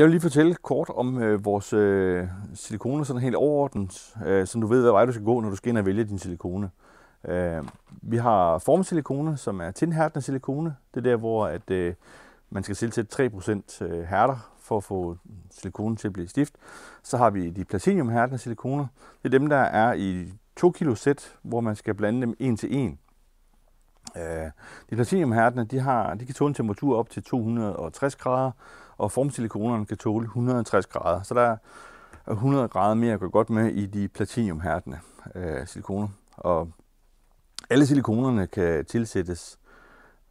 Jeg vil lige fortælle kort om øh, vores øh, silikoner sådan helt overordnet, øh, så du ved, hvad vej du skal gå, når du skal ind og vælge din silikone. Øh, vi har formsilikone, som er tindhærdende silikone. Det er der, hvor at, øh, man skal tilsætte 3% øh, hærder for at få silikonen til at blive stift. Så har vi de platinumhærdende silikoner. Det er dem, der er i 2 kg sæt, hvor man skal blande dem en til en. Øh, de platinumhærdene de har, de kan tåle en temperatur op til 260 grader, og formsilikonerne kan tåle 160 grader. Så der er 100 grader mere at gå godt med i de platinumhærdene øh, silikoner. Og alle silikonerne kan tilsættes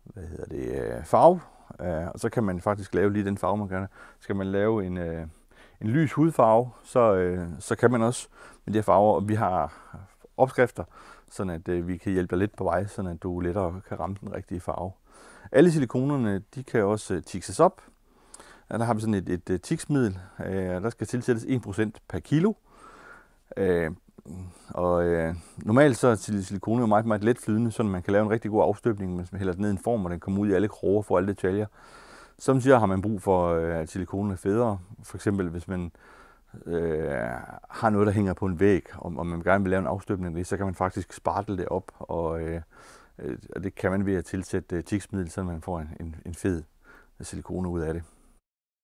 hvad hedder det, øh, farve, øh, og så kan man faktisk lave lige den farve, man gerne Skal man lave en, øh, en lys hudfarve, så, øh, så kan man også med de her farver. Og vi har opskrifter, sådan at øh, vi kan hjælpe dig lidt på vej, sådan at du lettere kan ramme den rigtige farve. Alle silikonerne, de kan også øh, tikses op. Ja, der har vi sådan et, et, et øh, tiksmiddel, øh, der skal tilsættes 1% per kilo. Øh, og øh, normalt så er silikone jo meget, meget let flydende, så man kan lave en rigtig god afstøbning, hvis man hælder den ned i en form, og den kommer ud i alle kroger for alle detaljer. siger, har man brug for, øh, at silikonen er federe. For eksempel hvis man øh, har noget, der hænger på en væg, og, og man gerne vil lave en afstøbning af det, så kan man faktisk spartle det op, og, øh, øh, og det kan man ved at tilsætte øh, tiksmiddel, så man får en, en, en fed silikone ud af det.